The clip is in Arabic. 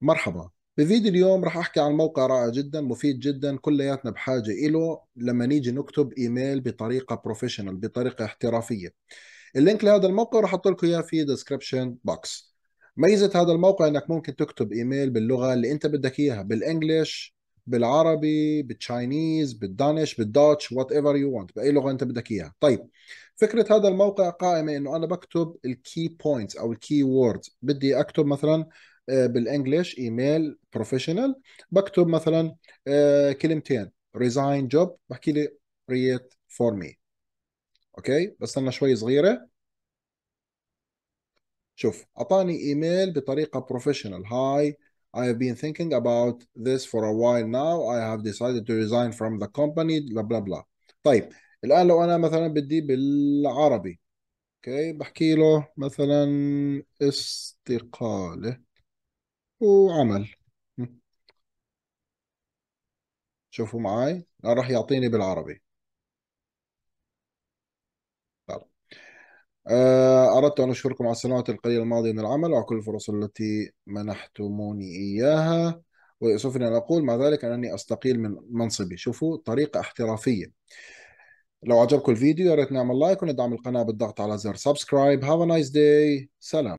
مرحبا بفيديو اليوم رح احكي عن موقع رائع جدا مفيد جدا كلياتنا بحاجه إله لما نيجي نكتب ايميل بطريقه بروفيشنال بطريقه احترافيه اللينك لهذا الموقع رح احط لكم اياه في ديسكربشن بوكس ميزه هذا الموقع انك ممكن تكتب ايميل باللغه اللي انت بدك اياها بالانجلش بالعربي بالتشاينيز بالدانش بالداتش وات ايفر يو وانت باي لغه انت بدك اياها طيب فكره هذا الموقع قائمه انه انا بكتب الكي بوينتس او الكي ووردز بدي اكتب مثلا آه، بالانجلش ايميل بروفيشنال بكتب مثلا آه، كلمتين ريزاين جوب بحكي لي ريت فور مي اوكي بستنى شوي صغيره شوف اعطاني ايميل بطريقه بروفيشنال هاي I have been thinking about this for a while now. I have decided to resign from the company. بلا بلا بلا. طيب الآن لو أنا مثلا بدي بالعربي اوكي بحكي له مثلا استقالة وعمل شوفوا معي راح يعطيني بالعربي طيب. آه، أردت أن أشكركم على السنوات القليلة الماضية من العمل وعلى كل الفرص التي منحتموني إياها ويؤسفني أن أقول مع ذلك أنني أستقيل من منصبي شوفوا طريقة احترافية لو عجبكم الفيديو يا ريت نعمل لايك وندعم القناة بالضغط على زر سبسكرايب هاف a نايس داي سلام